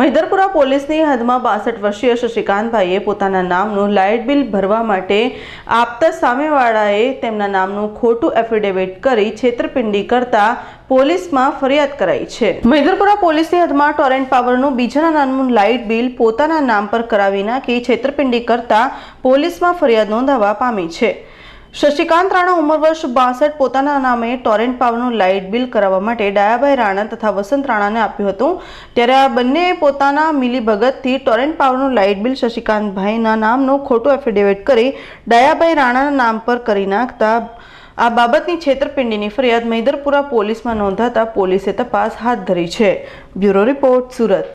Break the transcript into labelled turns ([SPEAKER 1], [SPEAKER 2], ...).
[SPEAKER 1] મહિદરપુરા પોલીસની હદમાં બાસઠ વર્ષીય શશિકાંતભાઈએ પોતાના નામનું લાઇટ બિલ ભરવા માટે આપતા સામેવાળાએ તેમના નામનું ખોટું એફિડેવિટ કરી છેતરપિંડી કરતા પોલીસમાં ફરિયાદ કરાઈ છે મહિદરપુરા પોલીસની હદમાં ટોરેન્ટ પાવરનું બીજાના નામનું લાઇટ બિલ પોતાના નામ પર કરાવી નાખી છેતરપિંડી કરતા પોલીસમાં ફરિયાદ નોંધાવા પામી છે શશિકાંત રાણા ઉંમર વર્ષ બાસઠ પોતાના નામે ટોરેન્ટ પાવરનું લાઇટ બિલ કરાવવા માટે ડાયાભાઈ રાણા તથા વસંત રાણાને આપ્યું હતું ત્યારે આ બંને પોતાના મિલી ભગતથી ટોરેન્ટ પાવરનું લાઇટ બિલ શશિકાંતભાઈના નામનું ખોટું એફિડેવિટ કરી ડાયાભાઈ રાણાના નામ પર કરી નાખતા આ બાબતની છેતરપિંડીની ફરિયાદ મૈદરપુરા પોલીસમાં નોંધાતા પોલીસે તપાસ હાથ ધરી છે બ્યુરો રિપોર્ટ સુરત